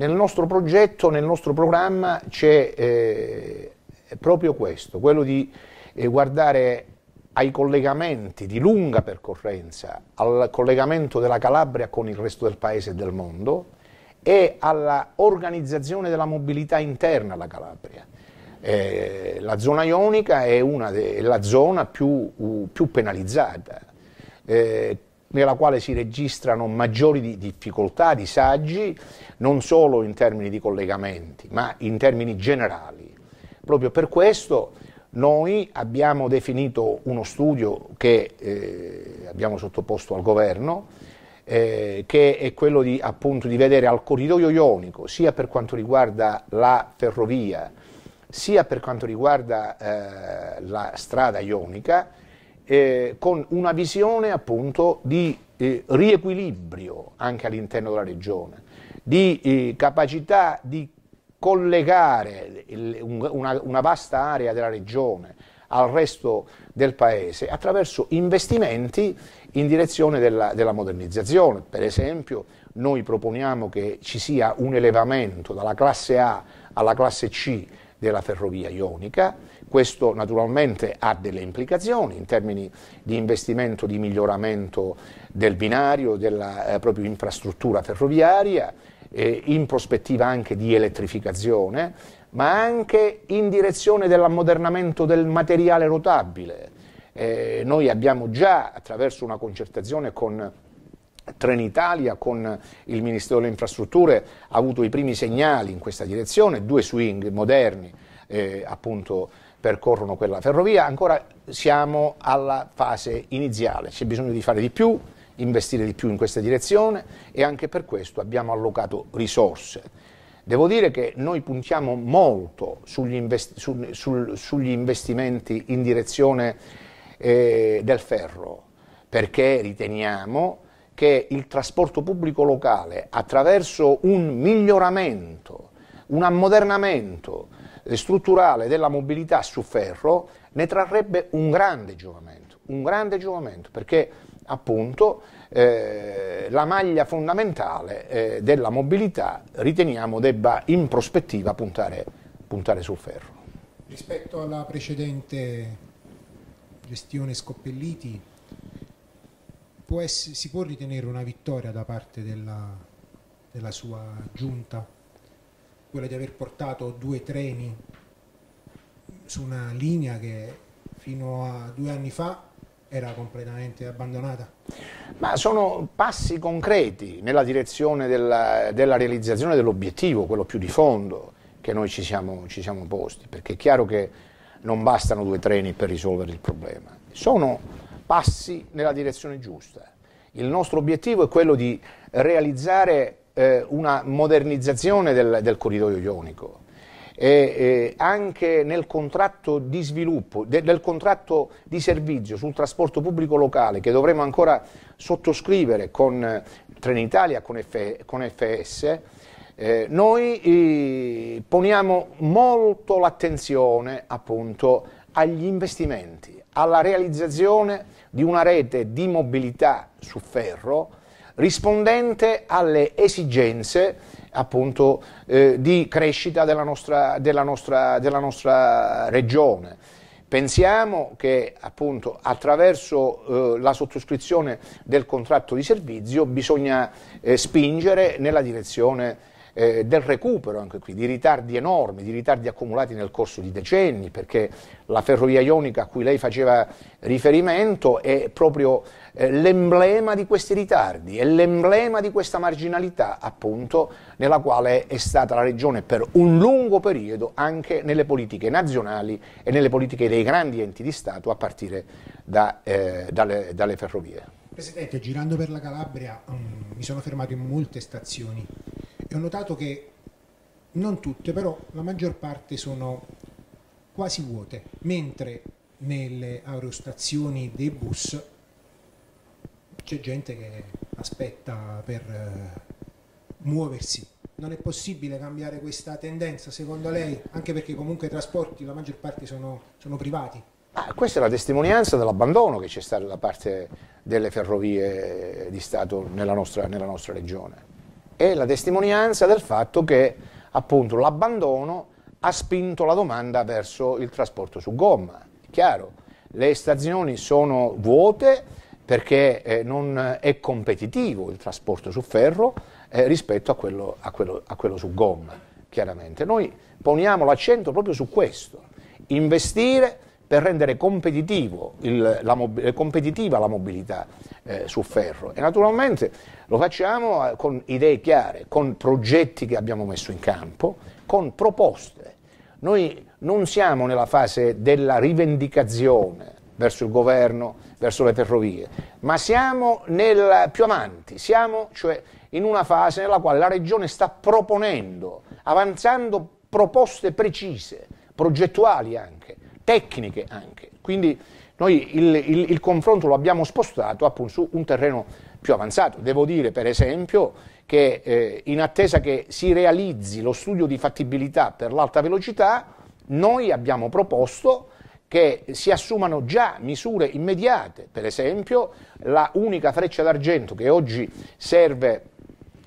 Nel nostro progetto, nel nostro programma c'è eh, proprio questo, quello di eh, guardare ai collegamenti di lunga percorrenza, al collegamento della Calabria con il resto del paese e del mondo e all'organizzazione della mobilità interna alla Calabria. Eh, la zona ionica è, de, è la zona più, uh, più penalizzata. Eh, nella quale si registrano maggiori difficoltà, disagi, non solo in termini di collegamenti, ma in termini generali. Proprio per questo noi abbiamo definito uno studio che eh, abbiamo sottoposto al governo, eh, che è quello di, appunto, di vedere al corridoio ionico, sia per quanto riguarda la ferrovia, sia per quanto riguarda eh, la strada ionica, eh, con una visione appunto di eh, riequilibrio anche all'interno della regione, di eh, capacità di collegare il, un, una, una vasta area della regione al resto del paese attraverso investimenti in direzione della, della, modernizzazione. Per esempio noi proponiamo che ci sia un elevamento dalla classe A alla classe C della ferrovia ionica, questo naturalmente ha delle implicazioni in termini di investimento, di miglioramento del binario, della eh, propria infrastruttura ferroviaria, eh, in prospettiva anche di elettrificazione, ma anche in direzione dell'ammodernamento del materiale rotabile. Eh, noi abbiamo già, attraverso una concertazione con Trenitalia con il Ministero delle Infrastrutture ha avuto i primi segnali in questa direzione, due swing moderni eh, appunto percorrono quella ferrovia, ancora siamo alla fase iniziale, c'è bisogno di fare di più, investire di più in questa direzione e anche per questo abbiamo allocato risorse. Devo dire che noi puntiamo molto sugli, investi su, sul, sugli investimenti in direzione eh, del ferro perché riteniamo che il trasporto pubblico locale attraverso un miglioramento, un ammodernamento eh, strutturale della mobilità su ferro ne trarrebbe un grande giovamento, un grande giovamento perché appunto eh, la maglia fondamentale eh, della mobilità riteniamo debba in prospettiva puntare, puntare sul ferro. Rispetto alla precedente gestione Scoppelliti, può essere, si può ritenere una vittoria da parte della, della sua giunta, quella di aver portato due treni su una linea che fino a due anni fa era completamente abbandonata? Ma sono passi concreti nella direzione della, della realizzazione dell'obiettivo, quello più di fondo che noi ci siamo, ci siamo posti, perché è chiaro che non bastano due treni per risolvere il problema. Sono passi nella direzione giusta. Il nostro obiettivo è quello di realizzare eh, una modernizzazione del, del corridoio ionico e eh, anche nel contratto di sviluppo, de, del contratto di servizio sul trasporto pubblico locale che dovremo ancora sottoscrivere con eh, Trenitalia, con, F, con FS, eh, noi eh, poniamo molto l'attenzione appunto agli investimenti, alla realizzazione di una rete di mobilità su ferro rispondente alle esigenze appunto, eh, di crescita della nostra, della, nostra, della nostra, regione. Pensiamo che appunto, attraverso eh, la sottoscrizione del contratto di servizio bisogna eh, spingere nella direzione eh, del recupero anche qui, di ritardi enormi, di ritardi accumulati nel corso di decenni, perché la ferrovia ionica a cui lei faceva riferimento è proprio eh, l'emblema di questi ritardi, è l'emblema di questa marginalità appunto nella quale è stata la regione per un lungo periodo anche nelle politiche nazionali e nelle politiche dei grandi enti di Stato a partire da, eh, dalle, dalle, ferrovie. Presidente, girando per la Calabria um, mi sono fermato in molte stazioni e ho notato che non tutte, però la maggior parte sono quasi vuote, mentre nelle aerostazioni dei bus c'è gente che aspetta per eh, muoversi. Non è possibile cambiare questa tendenza secondo lei, anche perché comunque i trasporti la maggior parte sono, sono privati? Ah, questa è la testimonianza dell'abbandono che c'è stato da parte delle ferrovie di Stato nella nostra, nella nostra regione è la testimonianza del fatto che appunto l'abbandono ha spinto la domanda verso il trasporto su gomma. Chiaro, le stazioni sono vuote perché eh, non è competitivo il trasporto su ferro eh, rispetto a quello, a, quello, a quello su gomma, chiaramente. Noi poniamo l'accento proprio su questo, investire per rendere il, la eh, competitiva la mobilità eh, su ferro e naturalmente lo facciamo eh, con idee chiare, con progetti che abbiamo messo in campo, con proposte. Noi non siamo nella fase della rivendicazione verso il governo, verso le ferrovie, ma siamo nel, più avanti, siamo cioè in una fase nella quale la Regione sta proponendo, avanzando proposte precise, progettuali anche, tecniche anche. Quindi noi il, il, il confronto lo abbiamo spostato appunto su un terreno più avanzato. Devo dire per esempio che eh, in attesa che si realizzi lo studio di fattibilità per l'alta velocità, noi abbiamo proposto che si assumano già misure immediate, per esempio la unica freccia d'argento che oggi serve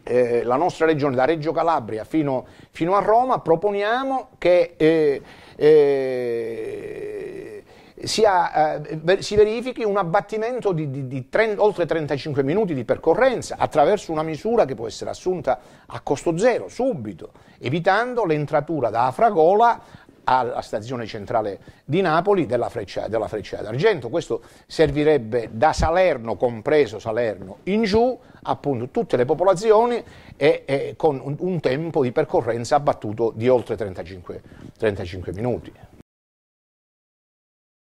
eh, la nostra regione, da Reggio Calabria fino, fino a Roma, proponiamo che eh, eh, sia, eh, si verifichi un abbattimento di, di, di tre, oltre 35 minuti di percorrenza attraverso una misura che può essere assunta a costo zero, subito, evitando l'entratura da Afragola alla stazione centrale di Napoli della freccia, della freccia d'argento. Questo servirebbe da Salerno, compreso Salerno, in giù, appunto tutte le popolazioni e, e con un, un, tempo di percorrenza abbattuto di oltre 35, 35 minuti.